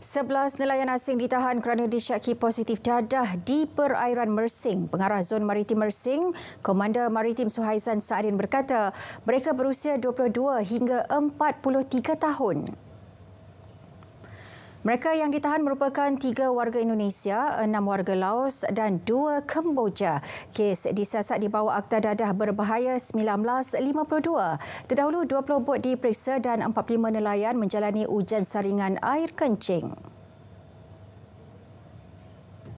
Sebelas nelayan asing ditahan kerana disyaki positif dadah di perairan Mersing. Pengarah Zon Maritim Mersing, Komander Maritim Suhaizan Saadin berkata, mereka berusia 22 hingga 43 tahun. Mereka yang ditahan merupakan tiga warga Indonesia, enam warga Laos dan dua Kemboja. Kes disiasat di bawah Akta Dadah Berbahaya 1952. Terdahulu 20 bot diperiksa dan 45 nelayan menjalani ujian saringan air kencing.